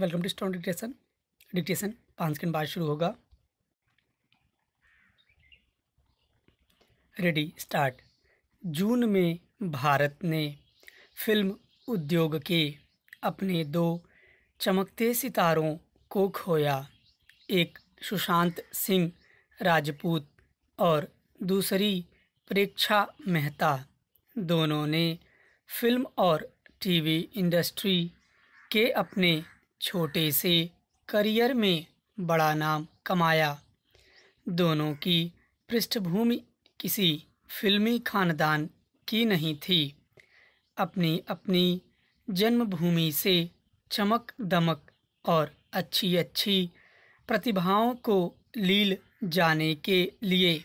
welcome to stunt dictation dictation पाँच second बाद शुरू होगा रेडी स्टार्ट जून में भारत ने फिल्म उद्योग के अपने दो चमकते सितारों को खोया एक सुशांत सिंह राजपूत और दूसरी प्रेक्षा मेहता दोनों ने फिल्म और टीवी इंडस्ट्री के अपने छोटे से करियर में बड़ा नाम कमाया दोनों की पृष्ठभूमि किसी फिल्मी खानदान की नहीं थी अपनी अपनी जन्मभूमि से चमक दमक और अच्छी अच्छी प्रतिभाओं को लील जाने के लिए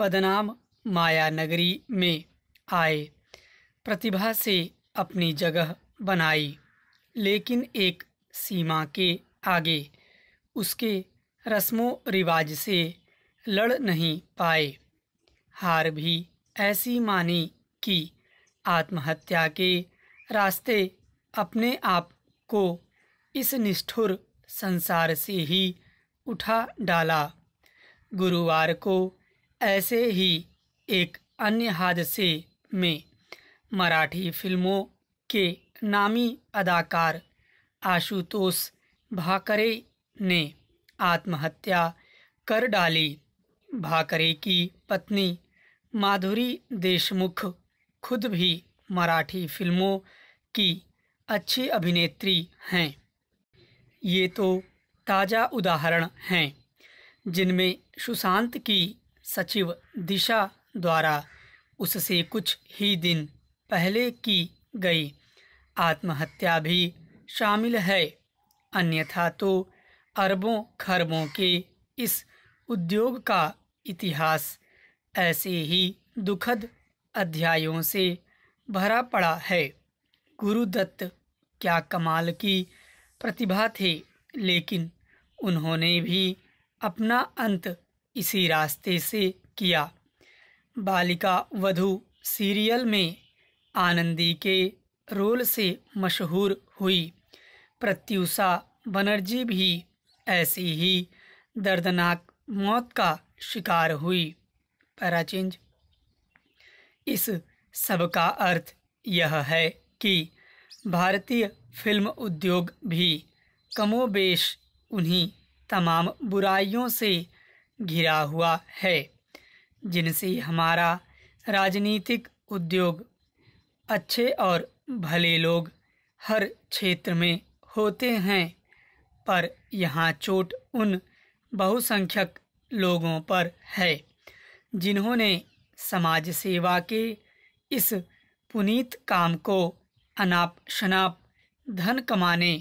बदनाम माया नगरी में आए प्रतिभा से अपनी जगह बनाई लेकिन एक सीमा के आगे उसके रस्मों रिवाज से लड़ नहीं पाए हार भी ऐसी मानी कि आत्महत्या के रास्ते अपने आप को इस निष्ठुर संसार से ही उठा डाला गुरुवार को ऐसे ही एक अन्य हादसे में मराठी फिल्मों के नामी अदाकार आशुतोष भाकरे ने आत्महत्या कर डाली भाकरे की पत्नी माधुरी देशमुख खुद भी मराठी फिल्मों की अच्छी अभिनेत्री हैं ये तो ताज़ा उदाहरण हैं जिनमें सुशांत की सचिव दिशा द्वारा उससे कुछ ही दिन पहले की गई आत्महत्या भी शामिल है अन्यथा तो अरबों खरबों के इस उद्योग का इतिहास ऐसे ही दुखद अध्यायों से भरा पड़ा है गुरुदत्त क्या कमाल की प्रतिभा थे लेकिन उन्होंने भी अपना अंत इसी रास्ते से किया बालिका वधु सीरियल में आनंदी के रोल से मशहूर हुई प्रत्युषा बनर्जी भी ऐसी ही दर्दनाक मौत का शिकार हुई पैराचेंज इस सब का अर्थ यह है कि भारतीय फिल्म उद्योग भी कमोबेश उन्हीं तमाम बुराइयों से घिरा हुआ है जिनसे हमारा राजनीतिक उद्योग अच्छे और भले लोग हर क्षेत्र में होते हैं पर यहाँ चोट उन बहुसंख्यक लोगों पर है जिन्होंने समाज सेवा के इस पुनीत काम को अनाप शनाप धन कमाने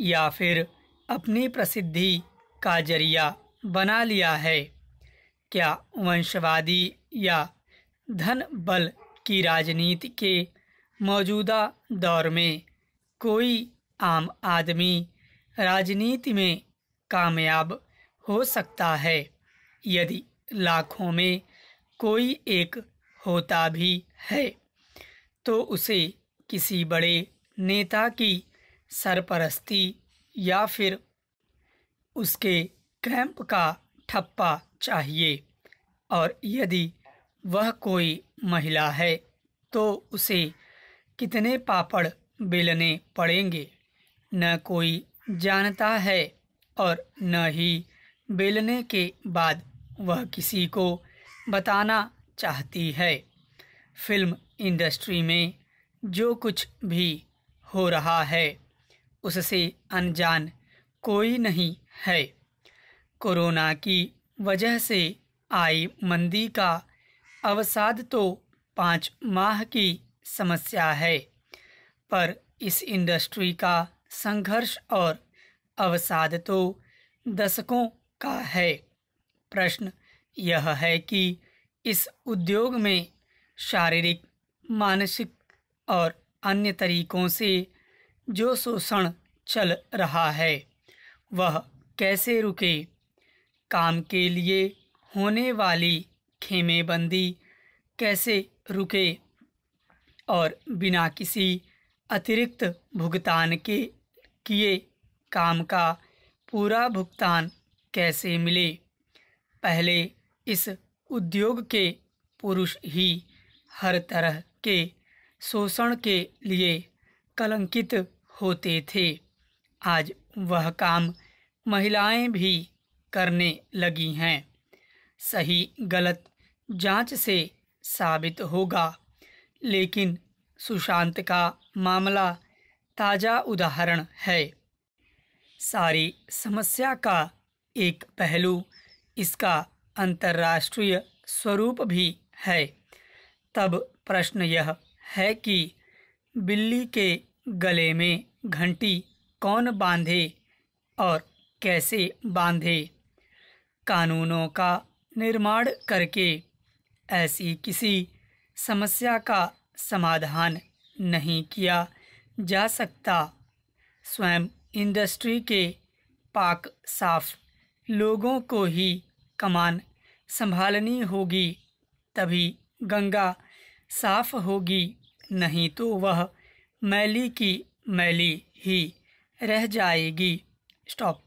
या फिर अपनी प्रसिद्धि का जरिया बना लिया है क्या वंशवादी या धन बल की राजनीति के मौजूदा दौर में कोई आम आदमी राजनीति में कामयाब हो सकता है यदि लाखों में कोई एक होता भी है तो उसे किसी बड़े नेता की सरपरस्ती या फिर उसके कैंप का ठप्पा चाहिए और यदि वह कोई महिला है तो उसे कितने पापड़ बेलने पड़ेंगे न कोई जानता है और न ही बेलने के बाद वह किसी को बताना चाहती है फिल्म इंडस्ट्री में जो कुछ भी हो रहा है उससे अनजान कोई नहीं है कोरोना की वजह से आई मंदी का अवसाद तो पाँच माह की समस्या है पर इस इंडस्ट्री का संघर्ष और अवसाद तो दशकों का है प्रश्न यह है कि इस उद्योग में शारीरिक मानसिक और अन्य तरीकों से जो शोषण चल रहा है वह कैसे रुके काम के लिए होने वाली खेमेबंदी कैसे रुके और बिना किसी अतिरिक्त भुगतान के किए काम का पूरा भुगतान कैसे मिले पहले इस उद्योग के पुरुष ही हर तरह के शोषण के लिए कलंकित होते थे आज वह काम महिलाएं भी करने लगी हैं सही गलत जांच से साबित होगा लेकिन सुशांत का मामला ताज़ा उदाहरण है सारी समस्या का एक पहलू इसका अंतर्राष्ट्रीय स्वरूप भी है तब प्रश्न यह है कि बिल्ली के गले में घंटी कौन बांधे और कैसे बांधे कानूनों का निर्माण करके ऐसी किसी समस्या का समाधान नहीं किया जा सकता स्वयं इंडस्ट्री के पाक साफ लोगों को ही कमान संभालनी होगी तभी गंगा साफ होगी नहीं तो वह मैली की मैली ही रह जाएगी स्टॉप